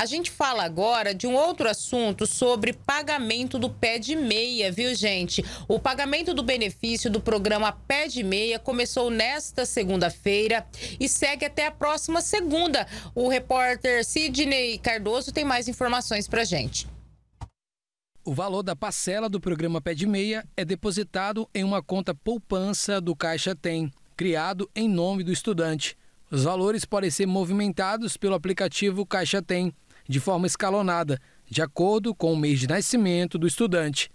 A gente fala agora de um outro assunto sobre pagamento do pé de meia, viu, gente? O pagamento do benefício do programa Pé de Meia começou nesta segunda-feira e segue até a próxima segunda. O repórter Sidney Cardoso tem mais informações para gente. O valor da parcela do programa Pé de Meia é depositado em uma conta poupança do Caixa Tem, criado em nome do estudante. Os valores podem ser movimentados pelo aplicativo Caixa Tem de forma escalonada, de acordo com o mês de nascimento do estudante.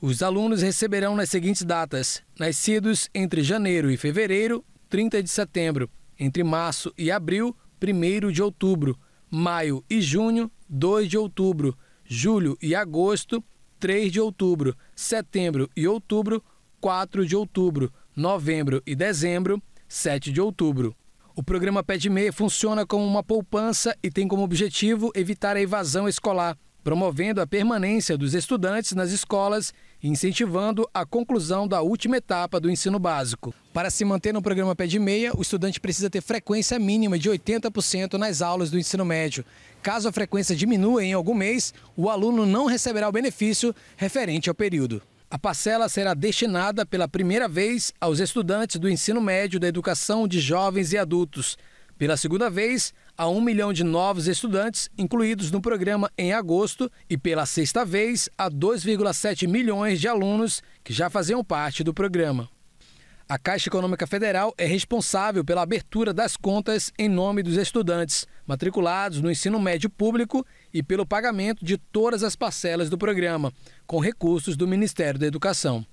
Os alunos receberão nas seguintes datas: nascidos entre janeiro e fevereiro, 30 de setembro, entre março e abril, 1 de outubro, maio e junho, 2 de outubro, julho e agosto, 3 de outubro, setembro e outubro, 4 de outubro, novembro e dezembro, 7 de outubro. O programa Pé de Meia funciona como uma poupança e tem como objetivo evitar a evasão escolar, promovendo a permanência dos estudantes nas escolas e incentivando a conclusão da última etapa do ensino básico. Para se manter no programa Pé de Meia, o estudante precisa ter frequência mínima de 80% nas aulas do ensino médio. Caso a frequência diminua em algum mês, o aluno não receberá o benefício referente ao período. A parcela será destinada pela primeira vez aos estudantes do ensino médio da educação de jovens e adultos. Pela segunda vez, a um milhão de novos estudantes incluídos no programa em agosto e pela sexta vez a 2,7 milhões de alunos que já faziam parte do programa. A Caixa Econômica Federal é responsável pela abertura das contas em nome dos estudantes matriculados no ensino médio público e pelo pagamento de todas as parcelas do programa, com recursos do Ministério da Educação.